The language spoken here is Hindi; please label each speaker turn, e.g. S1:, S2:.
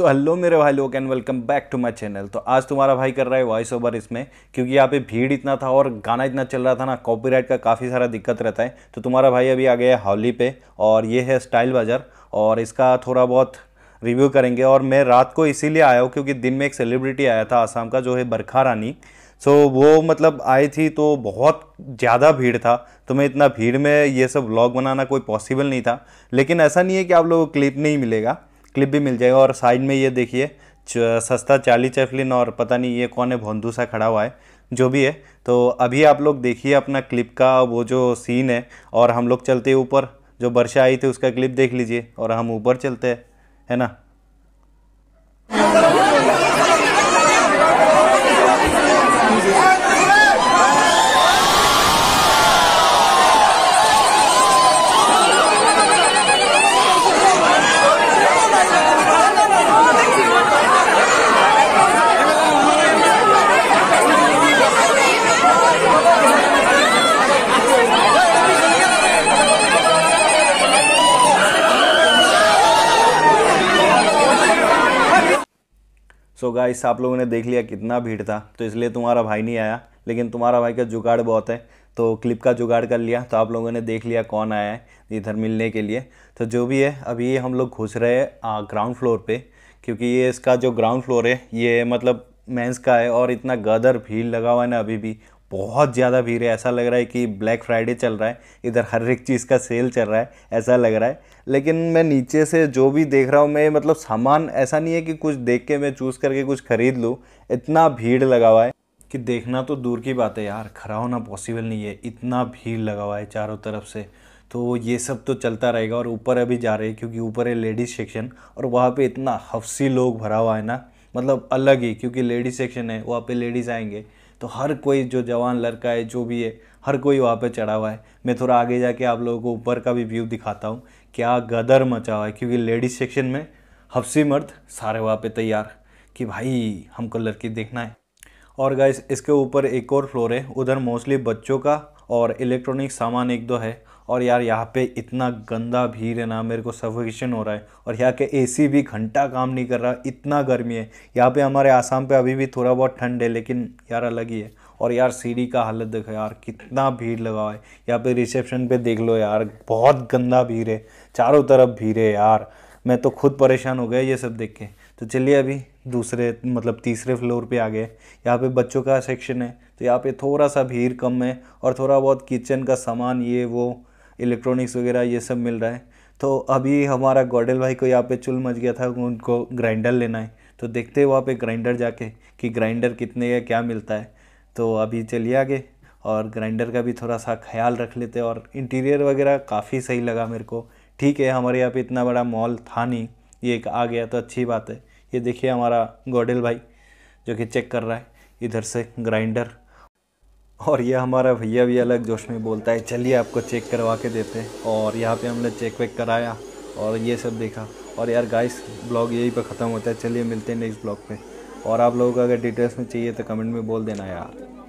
S1: सो हेलो मेरे भाई लोग and welcome back to my channel तो आज तुम्हारा भाई कर रहा है वॉइस ओवर इसमें क्योंकि यहाँ पे भीड़ इतना था और गाना इतना चल रहा था ना कॉपीराइट का काफ़ी सारा दिक्कत रहता है तो तुम्हारा भाई अभी आ गया है हॉली पे और ये है स्टाइल बाज़ार और इसका थोड़ा बहुत रिव्यू करेंगे और मैं रात को इसीलिए आया हूँ क्योंकि दिन में एक सेलिब्रिटी आया था आसाम का जो है बरखा रानी सो so, वो मतलब आई थी तो बहुत ज़्यादा भीड़ था तो मैं इतना भीड़ में ये सब व्लॉग बनाना कोई पॉसिबल नहीं था लेकिन ऐसा नहीं है कि आप लोगों को क्लिप नहीं मिलेगा क्लिप भी मिल जाएगा और साइड में ये देखिए सस्ता चार्ली चैफलिन और पता नहीं ये कौन है भोंदू सा खड़ा हुआ है जो भी है तो अभी आप लोग देखिए अपना क्लिप का वो जो सीन है और हम लोग चलते ऊपर जो वर्षा आई थी उसका क्लिप देख लीजिए और हम ऊपर चलते हैं है ना सो so गाइस आप लोगों ने देख लिया कितना भीड़ था तो इसलिए तुम्हारा भाई नहीं आया लेकिन तुम्हारा भाई का जुगाड़ बहुत है तो क्लिप का जुगाड़ कर लिया तो आप लोगों ने देख लिया कौन आया है इधर मिलने के लिए तो जो भी है अभी हम लोग घुस रहे हैं ग्राउंड फ्लोर पे क्योंकि ये इसका जो ग्राउंड फ्लोर है ये मतलब मेंस का है और इतना गदर भीड़ लगा हुआ है ना अभी भी बहुत ज़्यादा भीड़ है ऐसा लग रहा है कि ब्लैक फ्राइडे चल रहा है इधर हर एक चीज़ का सेल चल रहा है ऐसा लग रहा है लेकिन मैं नीचे से जो भी देख रहा हूँ मैं मतलब सामान ऐसा नहीं है कि कुछ देख के मैं चूज़ करके कुछ ख़रीद लूँ इतना भीड़ लगा हुआ है कि देखना तो दूर की बात है यार खड़ा होना पॉसिबल नहीं है इतना भीड़ लगा हुआ है चारों तरफ से तो ये सब तो चलता रहेगा और ऊपर अभी जा रहे हैं क्योंकि ऊपर है लेडीज़ सेक्शन और वहाँ पर इतना हफ्सी लोग भरा हुआ है ना मतलब अलग ही क्योंकि लेडीज़ सेक्शन है वहाँ पर लेडीज़ आएंगे तो हर कोई जो जवान लड़का है जो भी है हर कोई वहाँ पे चढ़ा हुआ है मैं थोड़ा आगे जाके आप लोगों को ऊपर का भी व्यू दिखाता हूँ क्या गदर मचा हुआ है क्योंकि लेडीज सेक्शन में हफ्सी मर्द सारे वहाँ पे तैयार कि भाई हमको लड़की देखना है और गाइस इसके ऊपर एक और फ्लोर है उधर मोस्टली बच्चों का और इलेक्ट्रॉनिक सामान एक दो है और यार यहाँ पे इतना गंदा भीड़ है ना मेरे को सफोकेशन हो रहा है और यहाँ के एसी भी घंटा काम नहीं कर रहा इतना गर्मी है यहाँ पे हमारे आसाम पे अभी भी थोड़ा बहुत ठंड है लेकिन यार अलग ही है और यार सीढ़ी का हालत देखो यार कितना भीड़ लगा हुआ है यहाँ पे रिसेप्शन पे देख लो यार बहुत गंदा भीड़ है चारों तरफ भीड़ है यार मैं तो खुद परेशान हो गया ये सब देख के तो चलिए अभी दूसरे मतलब तीसरे फ्लोर पे आ गए यहाँ पे बच्चों का सेक्शन है तो यहाँ पे थोड़ा सा भीड़ कम है और थोड़ा बहुत किचन का सामान ये वो इलेक्ट्रॉनिक्स वगैरह ये सब मिल रहा है तो अभी हमारा गोडेल भाई को यहाँ पे चुल मच गया था उनको ग्राइंडर लेना है तो देखते हैं वहाँ पे ग्राइंडर जाके कि ग्राइंडर कितने का क्या मिलता है तो अभी चलिए आगे और ग्राइंडर का भी थोड़ा सा ख्याल रख लेते और इंटीरियर वगैरह काफ़ी सही लगा मेरे को ठीक है हमारे यहाँ पे इतना बड़ा मॉल था नहीं ये एक आ गया तो अच्छी बात है ये देखिए हमारा गोडेल भाई जो कि चेक कर रहा है इधर से ग्राइंडर और ये हमारा भैया भी अलग जोश में बोलता है चलिए आपको चेक करवा के देते हैं और यहाँ पे हमने चेक वेक कराया और ये सब देखा और यार गाइस ब्लॉग यहीं पर ख़त्म होता है चलिए मिलते हैं नेक्स्ट ब्लॉग पर और आप लोगों को अगर डिटेल्स में चाहिए तो कमेंट में बोल देना यार